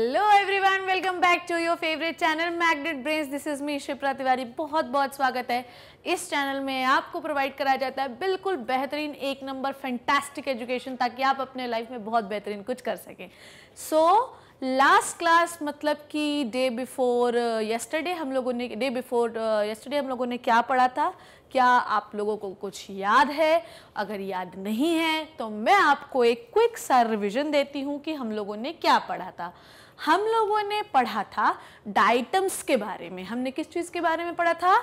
Hello everyone welcome back to your favourite channel Magnet Brains this is me Shipra Tiwari बहुत बहुत स्वागत है इस चैनल में आपको प्रोवाइड कराया जाता है बिल्कुल बेहतरीन एक नंबर फैंटास्टिक एजुकेशन ताकि आप अपने लाइफ में बहुत बेहतरीन कुछ कर सकें सो लास्ट क्लास मतलब कि डे बिफोर यस्टरडे हम लोगों ने डे बिफोर यस्टरडे हम लोगों ने क्या पढ़ा था क्या आप लोगों को कुछ याद है अगर याद नहीं है तो मैं आपको एक क्विक सा रिविज़न देती हूँ कि हम लोगों ने क्या पढ़ा था हम लोगों ने पढ़ा था डाइटम्स के बारे में हमने किस चीज़ के बारे में पढ़ा था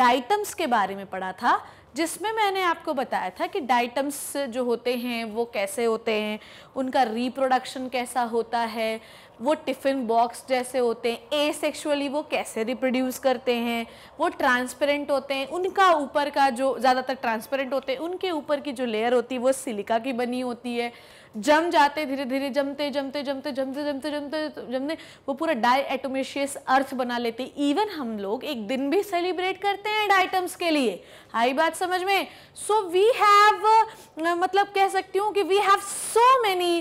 डाइटम्स के बारे में पढ़ा था जिसमें मैंने आपको बताया था कि डाइटम्स जो होते हैं वो कैसे होते हैं उनका रिप्रोडक्शन कैसा होता है वो टिफ़िन बॉक्स जैसे होते हैं ए सेक्शुअली वो कैसे रिप्रोड्यूस करते हैं वो ट्रांसपेरेंट होते हैं उनका ऊपर का जो ज़्यादातर ट्रांसपेरेंट होते हैं उनके ऊपर की जो लेयर होती है वो सिलिका की बनी होती है जम जाते धीरे धीरे जमते जमते जमते जमते जमते जमते जमते वो पूरा डाई एटोमेशियस अर्थ बना लेते इवन हम लोग एक दिन भी सेलिब्रेट करते हैं आइटम्स के लिए आई बात समझ में सो वी हैव मतलब कह सकती हूँ कि we have so many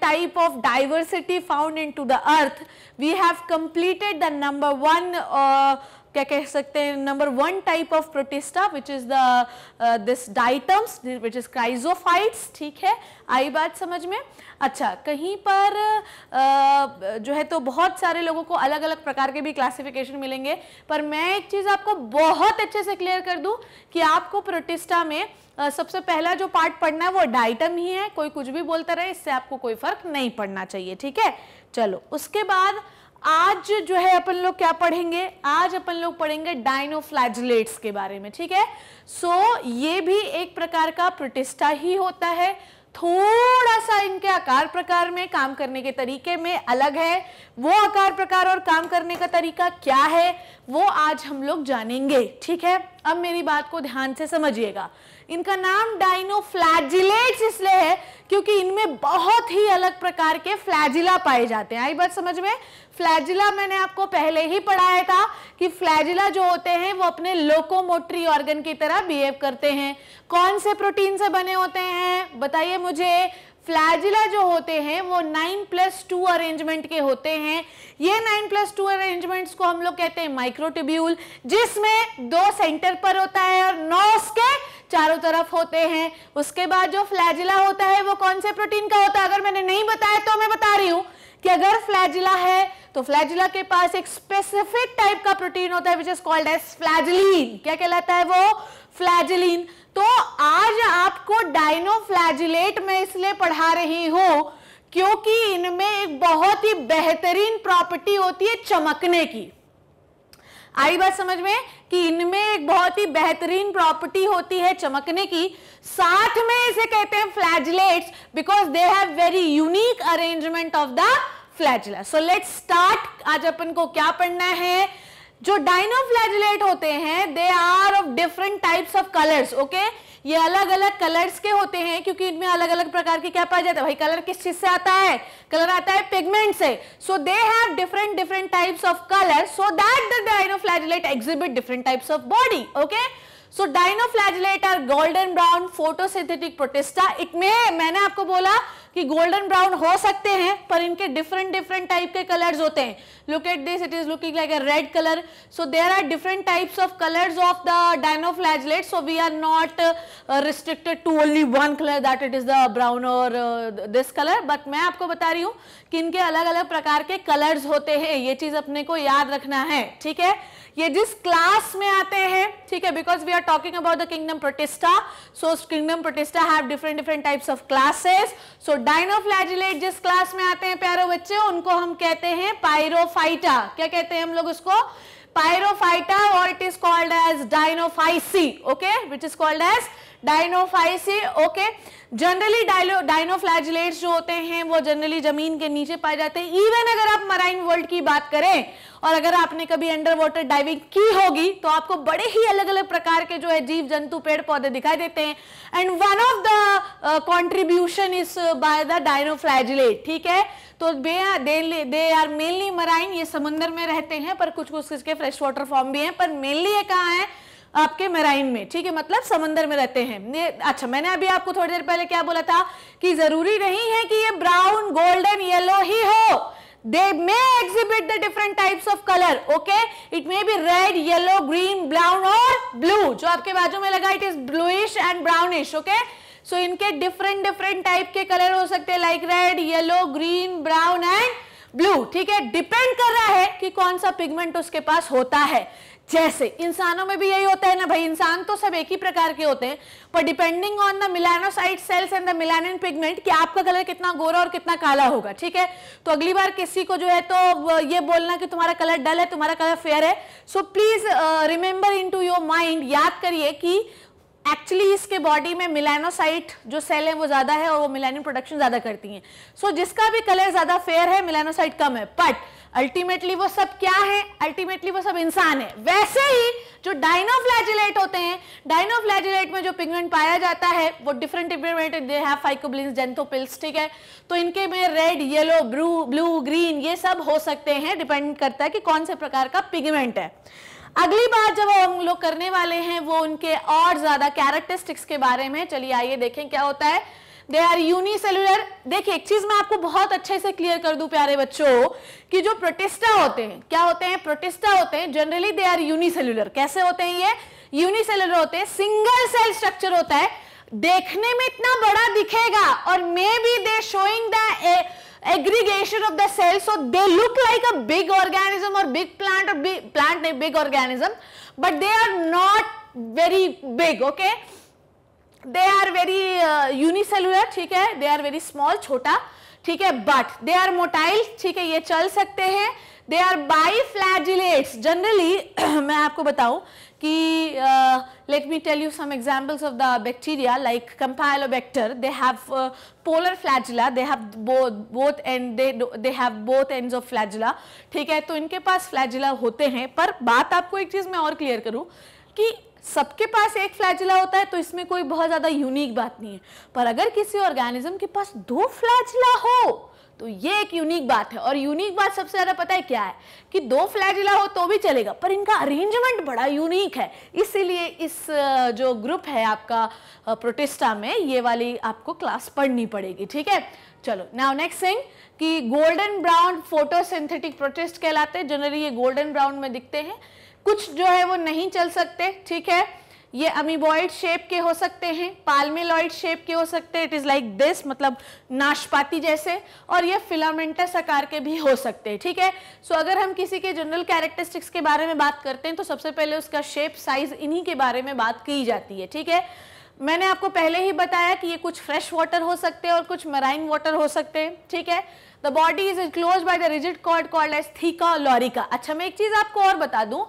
type of diversity found in to the earth we have completed the number one क्या कह सकते हैं number one type of protista which is the this diatoms which is chrysophytes ठीक है आई बात समझ में अच्छा कहीं पर uh, जो है तो बहुत सारे लोगों को अलग अलग प्रकार के भी क्लासिफिकेशन मिलेंगे पर मैं एक चीज़ आपको बहुत अच्छे से क्लियर कर दूं कि आपको प्रोटिस्टा में Uh, सबसे पहला जो पार्ट पढ़ना है वो डाइटम ही है कोई कुछ भी बोलता रहे इससे आपको कोई फर्क नहीं पड़ना चाहिए ठीक है चलो उसके बाद आज जो है अपन लोग क्या पढ़ेंगे आज अपन लोग पढ़ेंगे डाइनोफ्लैजलेट्स के बारे में ठीक है सो so, ये भी एक प्रकार का प्रतिष्ठा ही होता है थोड़ा सा इनके आकार प्रकार में काम करने के तरीके में अलग है वो आकार प्रकार और काम करने का तरीका क्या है वो आज हम लोग जानेंगे ठीक है अब मेरी बात को ध्यान से समझिएगा इनका नाम डाइनोफ्लैजिलेट्स इसलिए है क्योंकि इनमें बहुत ही अलग प्रकार के फ्लैजिला पाए जाते हैं आई बात समझ में फ्लैजिला मैंने आपको पहले ही पढ़ाया था कि फ्लैजिला जो होते हैं वो अपने लोकोमोटरी ऑर्गन की तरह बिहेव करते हैं कौन से प्रोटीन से बने होते हैं बताइए मुझे फ्लैजिला जो होते हैं वो नाइन प्लस टू अरेंजमेंट के होते हैं ये नाइन प्लस टू अरेंजमेंट को हम लोग कहते हैं माइक्रोटिब्यूल जिसमें दो सेंटर पर होता है और नौ उसके चारों तरफ होते हैं उसके बाद जो फ्लैजिला होता है वो कौन से प्रोटीन का होता है अगर मैंने नहीं बताया तो मैं बता रही हूं कि अगर फ्लैजिला है तो फ्लैजिला के पास एक स्पेसिफिक टाइप का प्रोटीन होता है which is called as flagellin क्या कहलाता है वो फ्लैजिलीन तो आज आपको डायनोफ्लैजिलेट में इसलिए पढ़ा रही हूं क्योंकि इनमें एक बहुत ही बेहतरीन प्रॉपर्टी होती है चमकने की आई बात समझ में कि इनमें एक बहुत ही बेहतरीन प्रॉपर्टी होती है चमकने की साथ में इसे कहते हैं flagellates because they have very unique arrangement of the flagella so let's start आज अपन को क्या पढ़ना है जो डाइनोफ्लैजिलेट होते हैं they are of different types of colours okay ये अलग अलग कलर्स के होते हैं क्योंकि इनमें अलग अलग प्रकार के क्या पाया जाता है भाई कलर किस चीज से आता है कलर आता है पिगमेंट से so they have different different types of colour so that the dinoflagellate exhibit different types of body okay so dinoflagellate are golden brown photosynthetic protista it में मैंने आपको बोला कि गोल्डन ब्राउन हो सकते हैं पर इनके डिफरेंट डिफरेंट टाइप के कलर्स होते हैं look at this it is looking like a red colour so there are different types of colours of the dinoflagellate so we are not restricted to only one colour that it is the brown और this colour but मैं आपको बता रही हूँ कि इनके अलग अलग प्रकार के कलर्स होते हैं ये चीज अपने को याद रखना है ठीक है ये जिस क्लास में आते हैं ठीक है because we are talking about the kingdom protista so kingdom protista have different different types of classes so dinoflagellate जिस क्लास में आते हैं प्यारे बच्चे उनको हम कहते हैं पायरोफाइटा क्या कहते हैं हम लोग उसको पायरोफाइटा और it is called as dinophyceae okay which is called as dinophyceae से ओके जनरली डाइनोफ्लैजलेट्स जो होते हैं वो जनरली जमीन के नीचे पाए जाते हैं इवन अगर आप मराइन वर्ल्ड की बात करें और अगर आपने कभी अंडर वाटर डाइविंग की होगी तो आपको बड़े ही अलग अलग प्रकार के जो है जीव जंतु पेड़ पौधे दिखाई देते हैं and one of the contribution is by the dinoflagellate ठीक है तो दे आर मेनली मराइन ये समुद्र में रहते हैं पर कुछ कुछ इसके फ्रेश वाटर फॉर्म भी हैं पर मेनली ये कहाँ है आपके मेराइन में ठीक है मतलब समंदर में रहते हैं अच्छा मैंने अभी आपको थोड़ी देर पहले क्या बोला था कि जरूरी नहीं है कि ये ब्राउन गोल्डन येलो ही हो they may exhibit the different types of colour okay it may be red yellow green brown और ब्लू जो आपके बाजू में लगा it is bluish and brownish okay so इनके डिफरेंट डिफरेंट टाइप के कलर हो सकते हैं like red yellow green brown and blue ठीक है डिपेंड कर रहा है कि कौन सा पिगमेंट उसके पास होता है जैसे इंसानों में भी यही होता है ना भाई इंसान तो सब एक ही प्रकार के होते हैं पर depending on the melanocyte cells and the melanin pigment कि आपका कलर कितना गोरा और कितना काला होगा ठीक है तो अगली बार किसी को जो है तो ये बोलना कि तुम्हारा कलर डल है तुम्हारा कलर फेयर है so please remember in to your mind याद करिए कि एक्चुअली इसके बॉडी में मिलानोसाइट जो सेल है वो ज़्यादा है और वो मिलानिन प्रोडक्शन ज़्यादा करती हैं सो so, जिसका भी कलर ज़्यादा फेयर है मिलानोसाइट कम है बट अल्टीमेटली वो सब क्या है अल्टीमेटली वो सब इंसान है वैसे ही जो डायनोफ्लैजिलेट होते हैं डायनोफ्लैजिलेट में जो पिगमेंट पाया जाता है वो different different they have phycobilin xanthophylls ठीक है तो इनके में red yellow blue blue green ये सब हो सकते हैं डिपेंड करता है कि कौन से प्रकार का पिगमेंट है अगली बात जब हम लोग करने वाले हैं वो उनके और ज्यादा कैरेक्टरिस्टिक्स के बारे में चलिए आइए देखें क्या होता है दे आर यूनिसेलुलर देखिए एक चीज मैं आपको बहुत अच्छे से क्लियर कर दूं प्यारे बच्चों कि जो प्रोटिस्टा होते हैं क्या होते हैं प्रोटिस्टा होते हैं जनरली दे आर यूनिसेलुलर कैसे होते हैं ये यूनिसेलुलर होते हैं सिंगल सेल स्ट्रक्चर होता है देखने में इतना बड़ा दिखेगा और may be they showing the aggregation of the cells so they look like a big organism or big plant or big plant big organism but they are not very big okay they are very uh, unicellular ठीक है they are very small छोटा ठीक है but they are motile ठीक है ये चल सकते हैं they are biflagellates generally मैं आपको बताऊं ki uh, let me tell you some examples of the bacteria like Campylobacter they have uh, polar flagella they have both both end they they have both ends of flagella ठीक है तो इनके पास flagella होते हैं पर बात आपको एक चीज़ मैं और क्लियर करूँ कि सबके पास एक फ्लैजिला होता है तो इसमें कोई बहुत ज़्यादा यूनिक बात नहीं है पर अगर किसी ऑर्गेनिज्म के पास दो फ्लैजिला हो तो ये एक यूनिक बात है और यूनिक बात सबसे ज़्यादा पता है क्या है कि दो फ्लैजिला हो तो भी चलेगा पर इनका अरेंजमेंट बड़ा यूनिक है इसीलिए इस जो ग्रुप है आपका प्रोटेस्टा में ये वाली आपको क्लास पढ़नी पड़ेगी ठीक है चलो नाउ नेक्स्ट थिंग कि गोल्डन ब्राउन फोटोसिंथेटिक प्रोटेस्ट कहलाते हैं जनरली ये गोल्डन ब्राउन में दिखते हैं कुछ जो है वो नहीं चल सकते ठीक है ये अमीबॉइड शेप के हो सकते हैं पाल्मेलॉइड शेप के हो सकते हैं इट इज़ लाइक दिस मतलब नाशपाती जैसे और ये फिलामेंटस आकार के भी हो सकते हैं ठीक है सो so, अगर हम किसी के जनरल कैरेक्टरिस्टिक्स के बारे में बात करते हैं तो सबसे पहले उसका शेप साइज इन्हीं के बारे में बात की जाती है ठीक है मैंने आपको पहले ही बताया कि ये कुछ फ्रेश वाटर हो सकते हैं और कुछ मराइन वाटर हो सकते हैं ठीक है the body is enclose by the rigid cord called as theca lorica अच्छा मैं एक चीज़ आपको और बता दूँ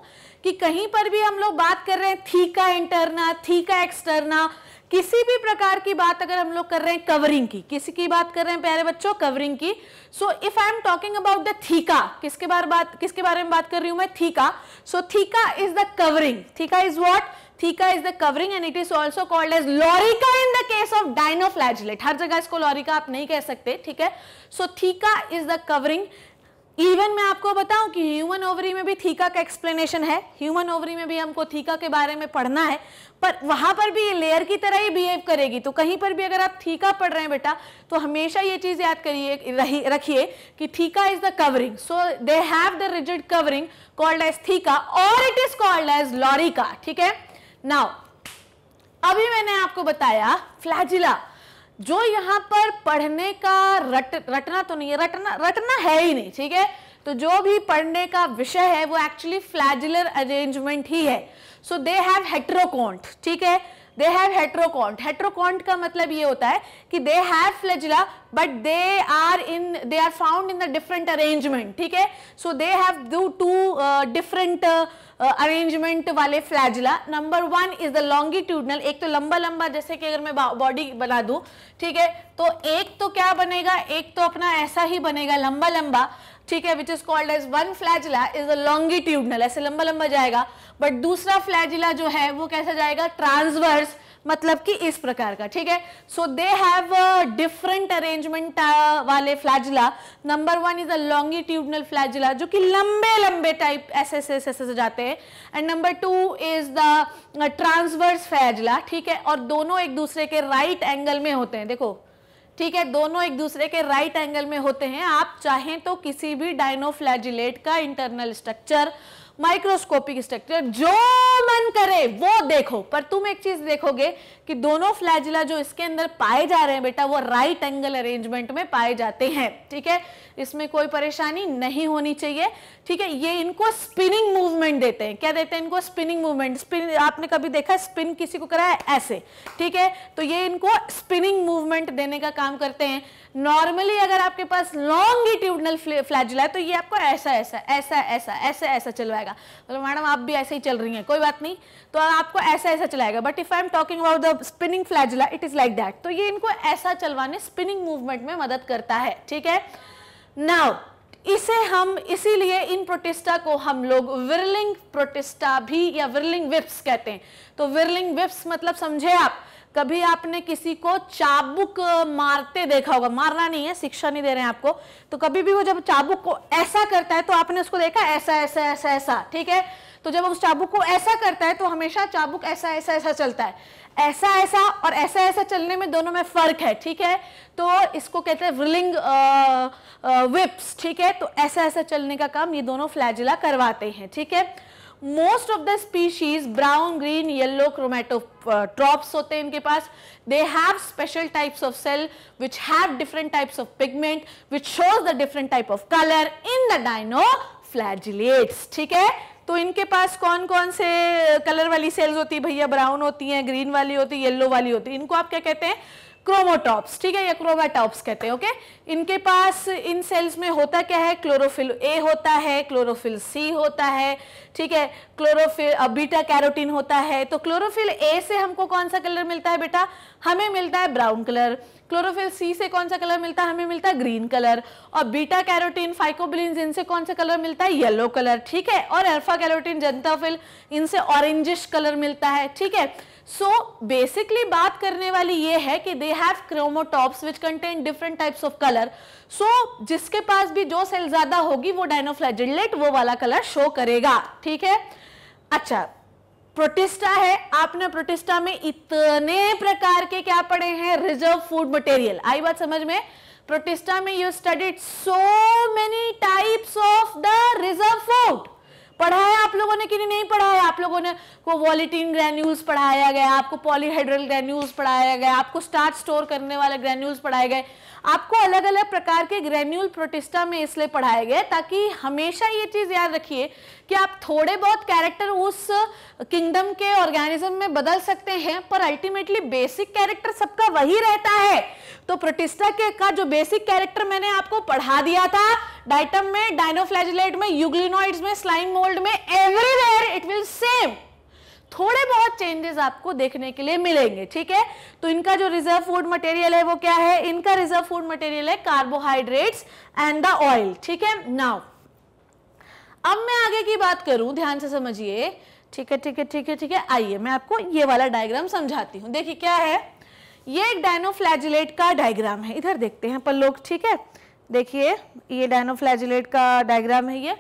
कि कहीं पर भी हम लोग बात कर रहे हैं थीका इंटरना थीका एक्सटर्ना किसी भी प्रकार की बात अगर हम लोग कर रहे हैं कवरिंग की किसी की बात कर रहे हैं प्यारे बच्चों कवरिंग की so if I am talking about the theca किसके बारे बात किसके बारे में बात कर रही हूं मैं theca so theca is the covering theca is what theca is the covering and it is also called as lorica in the case of dinoflagellate हर जगह इसको लॉरिका आप नहीं कह सकते ठीक है so theca is the covering even मैं आपको बताऊं कि ह्यूमन ओवरी में भी थीका का एक्सप्लेनेशन है ह्यूमन ओवरी में भी हमको थीका के बारे में पढ़ना है पर वहां पर भी ये लेयर की तरह ही बिहेव करेगी तो कहीं पर भी अगर आप थीका पढ़ रहे हैं बेटा तो हमेशा ये चीज याद करिए रखिए कि theca is the covering so they have the rigid covering called as theca और it is called as lorica ठीक है नाउ अभी मैंने आपको बताया फ्लैजिला जो यहाँ पर पढ़ने का रट रटना तो नहीं है रटना रटना है ही नहीं ठीक है तो जो भी पढ़ने का विषय है वो एक्चुअली फ्लैजुलर अरेंजमेंट ही है सो दे हैव हेट्रोकॉन्ट ठीक है दे हैव हेट्रोकॉन्ट हेट्रोकॉन्ट का मतलब ये होता है कि they have flagella but they are in they are found in the different arrangement ठीक है so they have do two different arrangement वाले flagella number one is the longitudinal एक तो लंबा लंबा जैसे कि अगर मैं बॉडी बना दूं ठीक है तो एक तो क्या बनेगा एक तो अपना ऐसा ही बनेगा लंबा लंबा ठीक है which is called as one flagella is a longitudinal ऐसे लंबा लंबा जाएगा बट दूसरा फ्लैजिला जो है वो कैसा जाएगा ट्रांसवर्स मतलब कि इस प्रकार का ठीक है so they have different arrangement वाले flagella number one is a longitudinal flagella जो कि लंबे लंबे टाइप ऐसे ऐसे ऐसे ऐसे जाते हैं and number two is the transverse flagella ठीक है और दोनों एक दूसरे के राइट right एंगल में होते हैं देखो ठीक है दोनों एक दूसरे के राइट एंगल में होते हैं आप चाहें तो किसी भी डायनोफ्लैजिलेट का इंटरनल स्ट्रक्चर माइक्रोस्कोपिक स्ट्रक्चर जो मन करे वो देखो पर तुम एक चीज देखोगे कि दोनों फ्लैजिला जो इसके अंदर पाए जा रहे हैं बेटा वो राइट एंगल अरेंजमेंट में पाए जाते हैं ठीक है इसमें कोई परेशानी नहीं होनी चाहिए ठीक है ये इनको स्पिनिंग मूवमेंट देते हैं क्या देते हैं इनको स्पिनिंग मूवमेंट स्पिन आपने कभी देखा स्पिन किसी को कराया ऐसे ठीक है तो ये इनको स्पिनिंग मूवमेंट देने का काम करते हैं नॉर्मली अगर आपके पास लॉन्गिट्यूडनल फ्लैजुला है तो ये आपको ऐसा ऐसा ऐसा ऐसा ऐसा ऐसा चलवाएगा मतलब मैडम आप भी ऐसे ही चल रही हैं कोई बात नहीं तो आपको ऐसा ऐसा चलाएगा but if I am talking about the spinning flagella it is like that तो ये इनको ऐसा चलवाने स्पिनिंग मूवमेंट में मदद करता है ठीक है नाउ इसे हम इसीलिए इन प्रोटिस्टा को हम लोग विरलिंग प्रोटिस्टा भी या विरलिंग विप्स कहते हैं तो विरलिंग विप्स मतलब समझे आप कभी आपने किसी को चाबुक मारते देखा होगा मारना नहीं है शिक्षा नहीं दे रहे हैं आपको तो कभी भी वो जब चाबुक को ऐसा करता है तो आपने उसको देखा ऐसा ऐसा ऐसा ऐसा ठीक है तो जब उस चाबुक को ऐसा करता है तो हमेशा चाबुक ऐसा ऐसा ऐसा चलता है ऐसा ऐसा और ऐसा ऐसा चलने में दोनों में फर्क है ठीक है तो इसको कहते हैं व्रिलिंग विप्स ठीक है तो ऐसा ऐसा चलने का काम ये दोनों फ्लैजिला करवाते हैं ठीक है most of the species brown green yellow chromatophores होते हैं इनके पास they have special types of cell which have different types of pigment which shows the different type of colour in the dinoflagellates ठीक है तो इनके पास कौन कौन से कलर uh, वाली सेल्स होती है भैया ब्राउन होती हैं ग्रीन वाली होती है येल्लो वाली होती है इनको आप क्या कहते हैं क्रोमोटॉप्स ठीक है या क्रोमाटॉप्स कहते हैं ओके इनके पास इन सेल्स में होता क्या है क्लोरोफिल ए होता है क्लोरोफिल सी होता है ठीक है क्लोरोफिल बीटा कैरोटीन होता है तो क्लोरोफिल ए से हमको कौन सा कलर मिलता है बेटा हमें मिलता है ब्राउन कलर क्लोरोफिल सी से कौन सा कलर मिलता है हमें मिलता है ग्रीन कलर और बीटा कैरोटीन फाइकोबिलिन इनसे कौन सा कलर मिलता है येलो कलर ठीक है और अल्फा कैरोटीन जनताफिल इनसे ऑरेंजिश कलर मिलता है ठीक है सो बेसिकली बात करने वाली ये है कि they have chromatophores which contain different types of colour so जिसके पास भी जो सेल ज्यादा होगी वो डायनोफ्लैजिलेट वो वाला कलर शो करेगा ठीक है अच्छा प्रोटिस्टा है आपने प्रोटिस्टा में इतने प्रकार के क्या पढ़े हैं रिजर्व फूड मटेरियल आई बात समझ में प्रोटिस्टा में you studied so many types of the reserve food पढ़ाया आप लोगों ने कि नहीं पढ़ाया आप लोगों ने को वॉलिटिन ग्रैन्यूल्स पढ़ाया गया आपको पॉलीहाइड्रल ग्रैन्यूल्स पढ़ाया गया आपको स्टार्च स्टोर करने वाले ग्रैन्यूल्स पढ़ाए गए आपको अलग अलग प्रकार के ग्रेन्यूल प्रोटिस्टा में इसलिए पढ़ाए गए ताकि हमेशा ये चीज़ याद रखिए कि आप थोड़े बहुत कैरेक्टर उस किंगडम के ऑर्गेनिज्म में बदल सकते हैं पर अल्टीमेटली बेसिक कैरेक्टर सबका वही रहता है तो प्रोटिस्टा के का जो बेसिक कैरेक्टर मैंने आपको पढ़ा दिया था डाइटम में डायनोफ्लैजिलेट में यूग्लिनोइड्स में स्लाइम मोल्ड में एवरीवेयर इट विल सेम थोड़े बहुत चेंजेस आपको देखने के लिए मिलेंगे ठीक है तो इनका जो रिजर्व फूड मटेरियल है वो क्या है इनका रिजर्व फूड मटेरियल है कार्बोहाइड्रेट्स एंड द ऑयल ठीक है नाउ अब मैं आगे की बात करूं ध्यान से समझिए ठीक है ठीक है ठीक है ठीक है आइए मैं आपको ये वाला डायग्राम समझाती हूँ देखिए क्या है ये एक डायनोफ्लैजिलेट का डायग्राम है इधर देखते हैं पर लोग ठीक है देखिए ये डायनोफ्लैजिलेट का डायग्राम है ये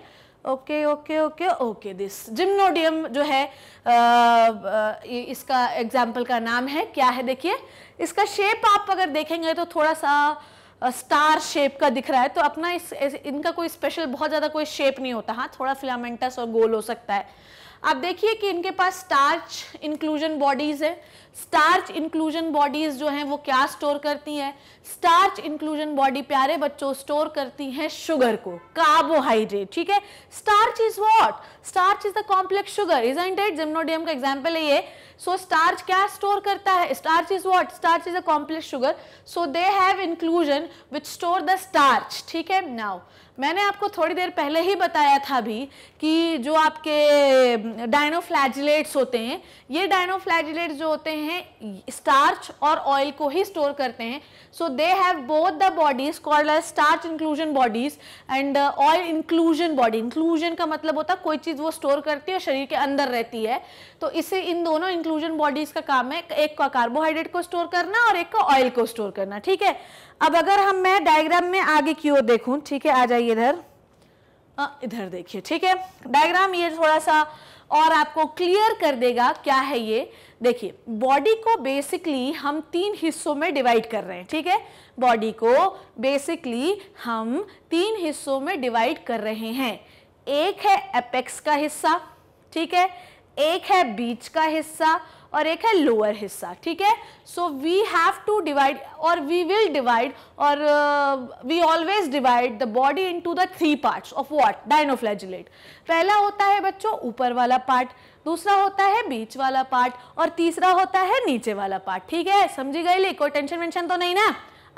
okay okay okay okay this gymnodinium जो है आ, आ, इसका एग्जाम्पल का नाम है क्या है देखिए इसका शेप आप अगर देखेंगे तो थोड़ा सा स्टार शेप का दिख रहा है तो अपना इस, इस इनका कोई स्पेशल बहुत ज़्यादा कोई शेप नहीं होता हाँ थोड़ा फिलामेंटस और गोल हो सकता है आप देखिए कि इनके पास स्टार्च इंक्लूजन बॉडीज़ है स्टार्च इंक्लूजन बॉडीज़ जो हैं वो क्या स्टोर करती हैं स्टार्च इंक्लूजन बॉडी प्यारे बच्चों स्टोर करती हैं शुगर को कार्बोहाइड्रेट ठीक है starch is what starch is the complex sugar is and that gymnodinium का एग्जाम्पल है ये सो so, स्टार्च क्या स्टोर करता है starch is what starch is a complex sugar so they have inclusion which store the starch ठीक है now मैंने आपको थोड़ी देर पहले ही बताया था भी कि जो आपके डायनोफ्लैजिलेट्स होते हैं ये डायनोफ्लैजिलेट्स जो होते हैं स्टार्च और ऑयल को ही स्टोर करते हैं so they have both the bodies called as starch inclusion bodies and oil inclusion body inclusion का मतलब होता है कोई चीज़ वो स्टोर करती है और शरीर के अंदर रहती है तो इसे इन दोनों इंक्लूजन बॉडीज का काम है एक का कार्बोहाइड्रेट को स्टोर करना और एक का ऑयल को स्टोर करना ठीक है अब अगर हम मैं डायग्राम में आगे की ओर देखूं ठीक है आ जाइए इधर इधर देखिए ठीक है डायग्राम ये थोड़ा सा और आपको क्लियर कर देगा क्या है ये देखिए बॉडी को बेसिकली हम तीन हिस्सों में डिवाइड कर रहे हैं ठीक है बॉडी को बेसिकली हम तीन हिस्सों में डिवाइड कर रहे हैं एक है एपेक्स का हिस्सा ठीक है एक है बीच का हिस्सा और एक है लोअर हिस्सा ठीक है so we have to divide और वी विल डिवाइड और we always divide the body into the three parts of what dinoflagellate पहला होता है बच्चों ऊपर वाला पार्ट दूसरा होता है बीच वाला पार्ट और तीसरा होता है नीचे वाला पार्ट ठीक है समझी गई ले कोई टेंशन वेंशन तो नहीं ना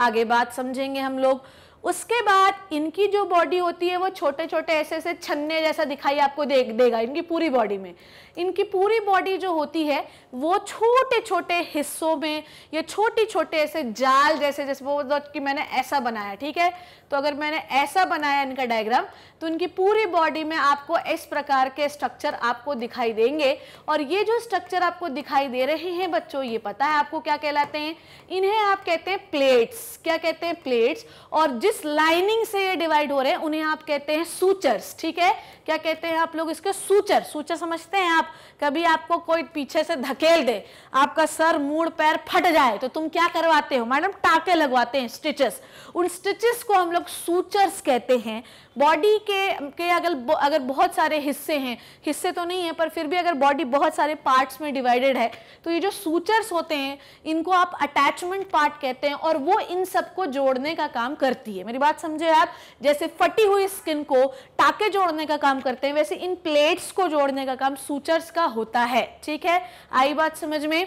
आगे बात समझेंगे हम लोग उसके बाद इनकी जो बॉडी होती है वो छोटे छोटे ऐसे ऐसे छन्ने जैसा दिखाई आपको दे देगा इनकी पूरी बॉडी में इनकी पूरी बॉडी जो होती है वो छोटे छोटे हिस्सों में या छोटे छोटे ऐसे जाल जैसे जैसे वो कि मैंने ऐसा बनाया ठीक है तो अगर मैंने ऐसा बनाया इनका डायग्राम तो इनकी पूरी बॉडी में आपको इस प्रकार के स्ट्रक्चर आपको दिखाई देंगे और ये जो स्ट्रक्चर आपको दिखाई दे रहे हैं बच्चों ये पता है आपको क्या कहलाते हैं इन्हें आप कहते हैं प्लेट्स क्या कहते हैं प्लेट्स और जिस जिस लाइनिंग से ये डिवाइड हो रहे हैं उन्हें आप कहते हैं सूचर्स ठीक है क्या कहते हैं आप लोग इसके सूचर सूचर समझते हैं आप कभी आपको कोई पीछे से धकेल दे आपका सर मूड पैर फट जाए तो तुम क्या करवाते हो मैडम टाके लगवाते हैं स्टिचेस उन स्टिचेस को हम लोग सूचर्स कहते हैं बॉडी के के अगर अगर बहुत सारे हिस्से हैं हिस्से तो नहीं है पर फिर भी अगर बॉडी बहुत सारे पार्ट्स में डिवाइडेड है तो ये जो सूचर्स होते हैं इनको आप अटैचमेंट पार्ट कहते हैं और वो इन सबको जोड़ने का काम करती है मेरी बात समझे आप जैसे फटी हुई स्किन को टाके जोड़ने का काम करते हैं वैसे इन प्लेट्स को जोड़ने का काम सूचर्स का का होता है ठीक है आई बात समझ में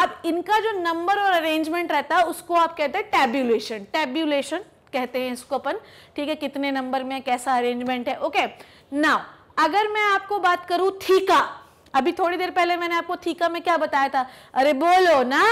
अब इनका जो नंबर और अरेंजमेंट रहता है उसको आप कहते हैं टेब्यूलेशन टेब्यूलेशन कहते हैं इसको अपन ठीक है कितने नंबर में कैसा अरेंजमेंट है ओके नाउ अगर मैं आपको बात करूं थीका अभी थोड़ी देर पहले मैंने आपको थीका में क्या बताया था अरे बोलो ना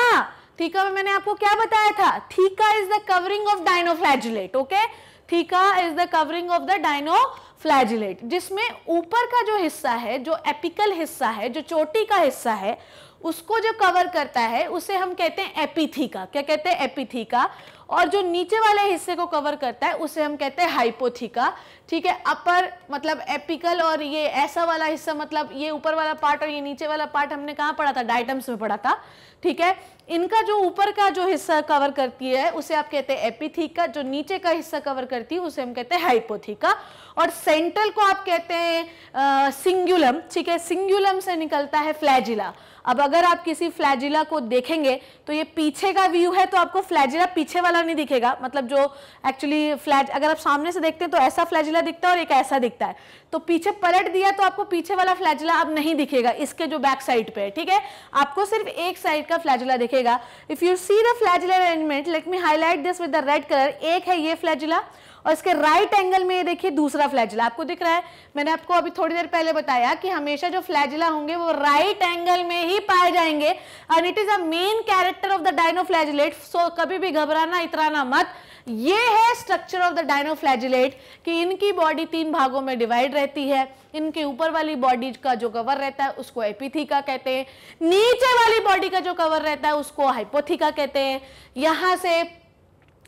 थीका में मैंने आपको क्या बताया था theca is the covering of dinoflagellate okay theca is the covering of the dinoflagellate जिसमें ऊपर का जो हिस्सा है जो एपिकल हिस्सा है जो चोटी का हिस्सा है उसको जो कवर करता है उसे हम कहते हैं एपिथीका क्या कहते हैं एपिथीका और जो नीचे वाले हिस्से को कवर करता है उसे हम कहते हैं हाइपोथीका ठीक है अपर मतलब एपिकल और ये ऐसा वाला हिस्सा मतलब ये ऊपर वाला पार्ट और ये नीचे वाला पार्ट हमने कहाँ पढ़ा था डाइटम्स में पढ़ा था ठीक है इनका जो ऊपर का जो हिस्सा कवर करती है उसे आप कहते हैं एपिथीका जो नीचे का हिस्सा कवर करती है उसे हम कहते हैं हाइपोथीका और सेंट्रल को आप कहते हैं सिंगुलम ठीक है सिंगुलम से निकलता है फ्लैजिला अब अगर आप किसी फ्लैजिला को देखेंगे तो ये पीछे का व्यू है तो आपको फ्लैजिला पीछे वाला नहीं दिखेगा मतलब जो एक्चुअली फ्लैज अगर आप सामने से देखते हैं तो ऐसा फ्लैजिला दिखता है और एक ऐसा दिखता है तो पीछे पलट दिया तो आपको पीछे वाला फ्लैजिला अब नहीं दिखेगा इसके जो बैक साइड पे ठीक है आपको सिर्फ एक साइड का फ्लैजिला दिखेगा if you see the flagella arrangement let me highlight this with the red colour एक है ये फ्लैजिला और इसके राइट एंगल में ये देखिए दूसरा फ्लैजिला आपको दिख रहा है मैंने आपको अभी थोड़ी देर पहले बताया कि हमेशा जो फ्लैजिला होंगे वो राइट एंगल में ही पाए जाएंगे and it is a main character of the dinoflagellate so कभी भी घबराना इतराना मत ये है स्ट्रक्चर ऑफ द डायनोफ्लैजिलेट कि इनकी बॉडी तीन भागों में डिवाइड रहती है इनके ऊपर वाली बॉडी का जो कवर रहता है उसको एपिथिका कहते हैं नीचे वाली बॉडी का जो कवर रहता है उसको हाइपोथिका कहते हैं यहां से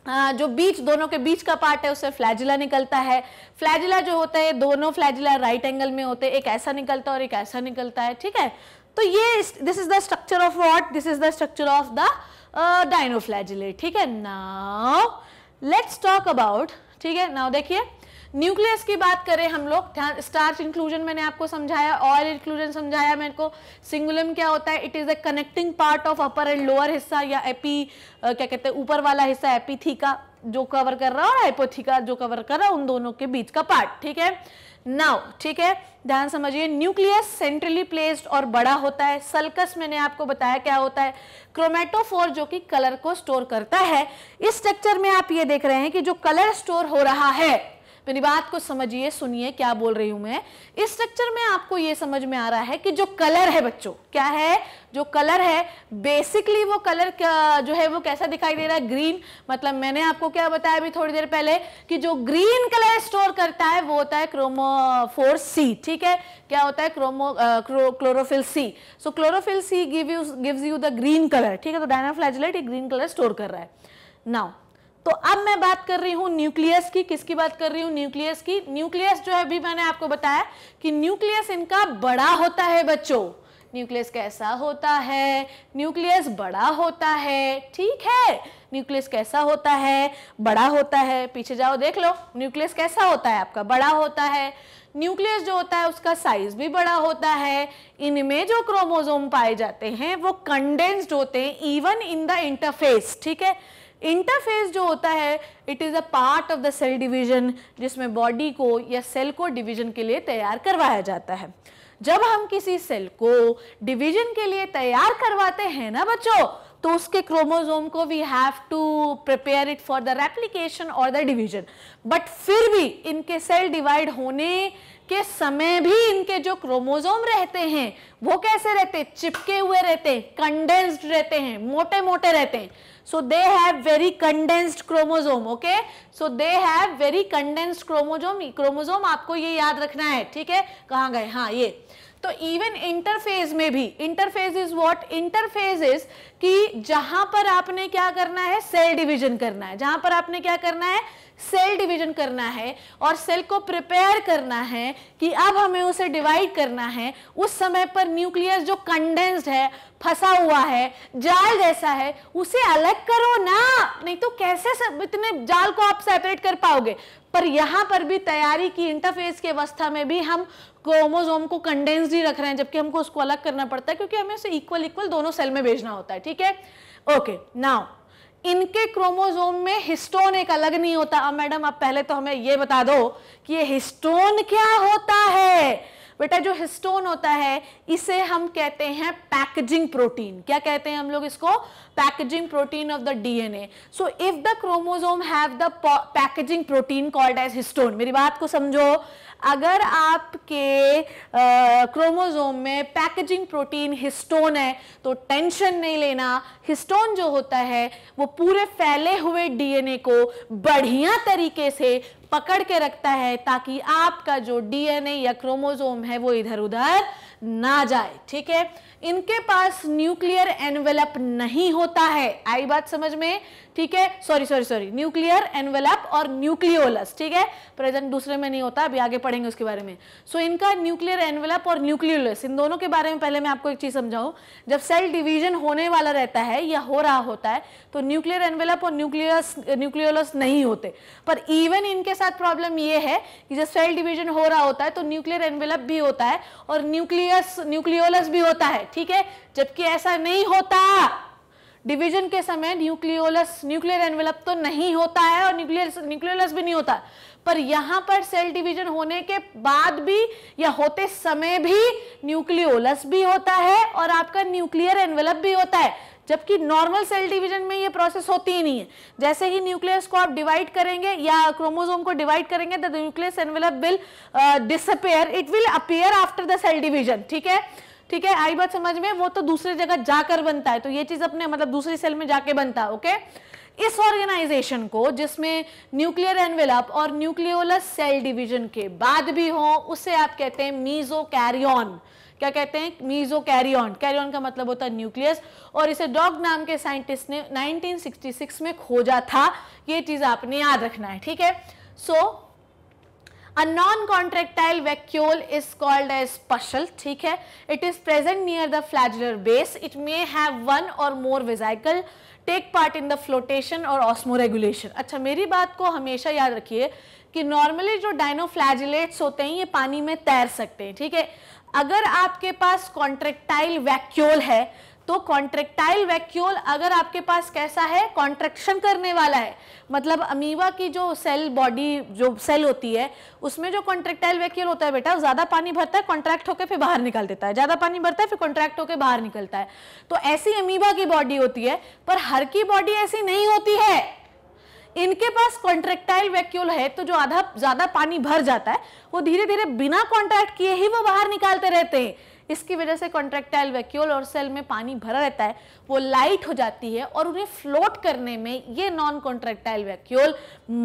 जो बीच दोनों के बीच का पार्ट है उससे फ्लैजिला निकलता है फ्लैजिला जो होता है दोनों फ्लैजिला राइट एंगल में होते हैं एक ऐसा निकलता है और एक ऐसा निकलता है ठीक है तो ये this is the structure of what this is the structure of the dinoflagellate ठीक है नाउ लेट्स टॉक अबाउट ठीक है नाउ देखिए न्यूक्लियस की बात करें हम लोग स्टार्च इंक्लूजन मैंने आपको समझाया ऑयल इंक्लूजन समझाया मेरे को सिंगुलम क्या होता है it is a connecting part of upper and lower हिस्सा या एपी क्या कहते हैं ऊपर वाला हिस्सा का जो कवर कर रहा है और का जो कवर कर रहा है उन दोनों के बीच का पार्ट ठीक है नाउ ठीक है ध्यान समझिए न्यूक्लियस सेंट्रली प्लेस्ड और बड़ा होता है सल्कस मैंने आपको बताया क्या होता है क्रोमेटोफोर जो कि कलर को स्टोर करता है इस स्ट्रक्चर में आप ये देख रहे हैं कि जो कलर स्टोर हो रहा है मेरी बात को समझिए सुनिए क्या बोल रही हूं मैं इस स्ट्रक्चर में आपको ये समझ में आ रहा है कि जो कलर है बच्चों क्या है जो कलर है बेसिकली वो कलर जो है वो कैसा दिखाई दे रहा है ग्रीन मतलब मैंने आपको क्या बताया अभी थोड़ी देर पहले कि जो ग्रीन कलर स्टोर करता है वो होता है क्रोमोफोर सी ठीक है क्या होता है chromo chlorophyll c so chlorophyll c give you gives you the green colour ठीक है तो डायनाफ्लैजलेट ये ग्रीन कलर स्टोर कर रहा है नाउ तो अब मैं बात कर रही हूं न्यूक्लियस की किसकी बात कर रही हूँ न्यूक्लियस की न्यूक्लियस जो है अभी मैंने आपको बताया कि न्यूक्लियस इनका बड़ा होता है बच्चों न्यूक्लियस कैसा होता है न्यूक्लियस बड़ा होता है ठीक है न्यूक्लियस कैसा होता है बड़ा होता है पीछे जाओ देख लो न्यूक्लियस कैसा होता है आपका बड़ा होता है न्यूक्लियस जो होता है उसका साइज भी बड़ा होता है इनमें जो क्रोमोजोम पाए जाते हैं वो कंडेंस्ड होते हैं इवन इन द इंटरफेस ठीक है इंटरफेस जो होता है it is a part of the cell division जिसमें बॉडी को या सेल को डिवीजन के लिए तैयार करवाया जाता है जब हम किसी सेल को डिवीजन के लिए तैयार करवाते हैं ना बच्चों तो उसके क्रोमोजोम को we have to prepare it for the replication और द डिवीजन बट फिर भी इनके सेल डिवाइड होने के समय भी इनके जो क्रोमोजोम रहते हैं वो कैसे रहते चिपके हुए रहते कंडेंस्ड रहते हैं मोटे मोटे रहते हैं so they have very condensed chromosome okay so they have very condensed chromosome chromosome aapko ye yaad rakhna hai theek hai kahan gaye ha ye तो इवन इंटरफेज में भी interphase is what interphase is कि जहां पर आपने क्या करना है सेल डिवीजन करना है जहां पर आपने क्या करना है सेल डिवीजन करना है और सेल को प्रिपेयर करना है कि अब हमें उसे डिवाइड करना है उस समय पर न्यूक्लियस जो कंडेंस्ड है फंसा हुआ है जाल जैसा है उसे अलग करो ना नहीं तो कैसे सब इतने जाल को आप सेपरेट कर पाओगे पर यहां पर भी तैयारी की इंटरफेस की अवस्था में भी हम क्रोमोजोम को कंडेंस्ड ही रख रहे हैं जबकि हमको उसको अलग करना पड़ता है क्योंकि हमें उसे इक्वल इक्वल दोनों सेल में भेजना होता है ठीक है ओके नाउ इनके क्रोमोसोम में हिस्टोन एक अलग नहीं होता अब मैडम आप पहले तो हमें यह बता दो कि ये हिस्टोन क्या होता है बेटा जो हिस्टोन होता है इसे हम कहते हैं पैकेजिंग प्रोटीन क्या कहते हैं हम लोग इसको packaging protein of the DNA so if the chromosome have the packaging protein called as histone मेरी बात को समझो अगर आपके क्रोमोजोम में पैकेजिंग प्रोटीन हिस्टोन है तो टेंशन नहीं लेना हिस्टोन जो होता है वो पूरे फैले हुए डीएनए को बढ़िया तरीके से पकड़ के रखता है ताकि आपका जो डीएनए या क्रोमोजोम है वो इधर उधर ना जाए ठीक है इनके पास न्यूक्लियर एनवेलप नहीं होता है आई बात समझ में ठीक है sorry sorry sorry nuclear envelope और न्यूक्लियोलस ठीक है प्रेजेंट दूसरे में नहीं होता अभी आगे पढ़ेंगे उसके बारे में सो so, इनका न्यूक्लियर एनवेलप और न्यूक्लियोलस इन दोनों के बारे में पहले मैं आपको एक चीज़ समझाऊं जब सेल डिवीजन होने वाला रहता है या हो रहा होता है तो न्यूक्लियर एनवेलप और न्यूक्लियस न्यूक्लियोलस नहीं होते पर इवन इनके साथ प्रॉब्लम ये है कि जब सेल डिवीजन हो रहा होता है तो न्यूक्लियर एनवेलप भी होता है और न्यूक्लियस न्यूक्लियोलस भी होता है ठीक है जबकि ऐसा नहीं होता डिवीजन के समय न्यूक्लियोलस न्यूक्लियर एनवेलप तो नहीं होता है और न्यूक्लियर न्यूक्लियोलस भी नहीं होता पर यहाँ पर सेल डिवीजन होने के बाद भी या होते समय भी न्यूक्लियोलस भी होता है और आपका न्यूक्लियर एनवेलप भी होता है जबकि नॉर्मल सेल डिवीजन में ये प्रोसेस होती ही नहीं है जैसे ही न्यूक्लियस को आप डिवाइड करेंगे या क्रोमोसोम को डिवाइड करेंगे the nucleus envelope will disappear it will appear after the cell division ठीक है ठीक है आई बात समझ में वो तो दूसरी जगह जाकर बनता है तो ये चीज अपने मतलब दूसरी सेल में जाके बनता है ओके इस ऑर्गेनाइजेशन को जिसमें न्यूक्लियर एनवेलप और न्यूक्लियोलस सेल डिवीजन के बाद भी हो उसे आप कहते हैं मीजो कैरियन क्या कहते हैं मीजो कैरियन कैरियन का मतलब होता है न्यूक्लियस और इसे डॉग नाम के साइंटिस्ट ने 1966 में खोजा था ये चीज़ आपने याद रखना है ठीक है so so, uh non contractile vacuole is called a special ठीक है it is present near the flagellar base it may have one or more vesicle take part in the flotation और ऑस्मो रेगुलेशन अच्छा मेरी बात को हमेशा याद रखिए कि नॉर्मली जो डायनोफ्लैजुलेट्स होते हैं ये पानी में तैर सकते हैं ठीक है अगर आपके पास कॉन्ट्रेक्टाइल वैक्यूल है तो कॉन्ट्रेक्टाइल वैक्यूल अगर आपके पास कैसा है कॉन्ट्रेक्शन करने वाला है मतलब अमीवा की जो सेल बॉडी जो सेल होती है उसमें जो कॉन्ट्रेक्टाइल वैक्यूल होता है बेटा ज़्यादा पानी भरता है कॉन्ट्रैक्ट होकर फिर बाहर निकाल देता है ज़्यादा पानी भरता है फिर कॉन्ट्रैक्ट होकर बाहर निकलता है तो ऐसी अमीवा की बॉडी होती है पर हर की बॉडी ऐसी नहीं होती है इनके पास कॉन्ट्रेक्टाइल वैक्यूल है तो जो आधा ज़्यादा पानी भर जाता है वो धीरे धीरे बिना कॉन्ट्रैक्ट किए ही वो बाहर निकालते रहते हैं इसकी वजह से कॉन्ट्रेक्टाइल वैक्यूल और सेल में पानी भरा रहता है वो लाइट हो जाती है और उन्हें फ्लोट करने में ये नॉन कॉन्ट्रेक्टाइल वैक्यूल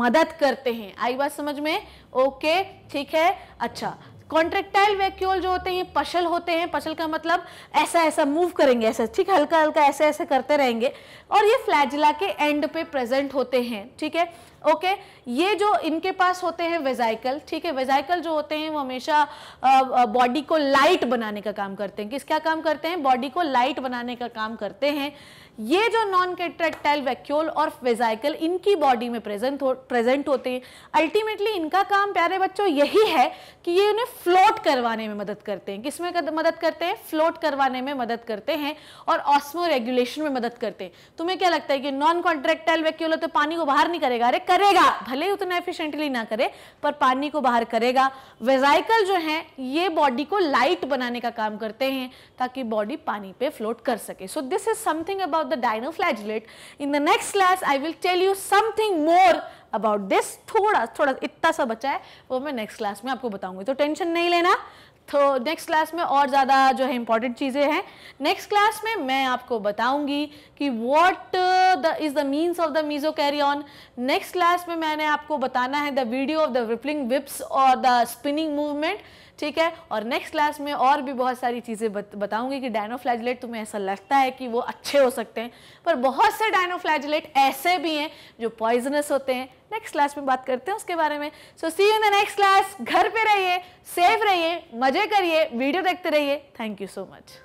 मदद करते हैं आई बात समझ में ओके ठीक है अच्छा कॉन्ट्रेक्टाइल वैक्यूल जो होते हैं पशल होते हैं पशल का मतलब ऐसा ऐसा मूव करेंगे ऐसा ठीक हल्का हल्का ऐसे ऐसे करते रहेंगे और ये फ्लैजिला के एंड पे प्रेजेंट होते हैं ठीक है ओके okay, ये जो इनके पास होते हैं वेजाइकल ठीक है वेजाइकल जो होते हैं वो हमेशा बॉडी को लाइट बनाने का काम करते हैं किस क्या काम करते हैं बॉडी को लाइट बनाने का काम करते हैं ये जो नॉन कंट्रेक्टाइल वैक्यूल और वेजाइकल इनकी बॉडी में प्रेजेंट हो प्रेजेंट होते हैं अल्टीमेटली इनका काम प्यारे बच्चों यही है कि ये उन्हें फ्लोट करवाने में मदद करते हैं किस में मदद करते हैं फ्लोट करवाने में मदद करते हैं और ऑस्मो रेगुलेशन में मदद करते हैं तुम्हें क्या लगता है कि नॉन कॉन्ट्रेक्टाइल वैक्यूल तो पानी को बाहर नहीं करेगा अरे करेगा भले ही उतना एफिशेंटली ना करे पर पानी को बाहर करेगा वेजाइकल जो है ये बॉडी को लाइट बनाने का काम करते हैं ताकि बॉडी पानी पे फ्लोट कर सके so this is something about about the dinoflagellate. In the next class, I will tell you something more about this thoda thoda इतना sa bacha hai wo main next class mein aapko bataungi to tension nahi lena तो next class में और ज़्यादा जो है important चीज़ें हैं next class में मैं आपको बताऊंगी कि what the is the means of the mesokaryon next class में मैंने आपको बताना है the video of the rippling whips और द स्पिनिंग मूवमेंट ठीक है और नेक्स्ट क्लास में और भी बहुत सारी चीज़ें बत, बताऊंगी कि डायनोफ्लैजलेट तुम्हें ऐसा लगता है कि वो अच्छे हो सकते हैं पर बहुत से डायनोफ्लैजलेट ऐसे भी हैं जो पॉइजनस होते हैं नेक्स्ट क्लास में बात करते हैं उसके बारे में so see in the next class घर पे रहिए सेफ रहिए मज़े करिए वीडियो देखते रहिए थैंक यू सो मच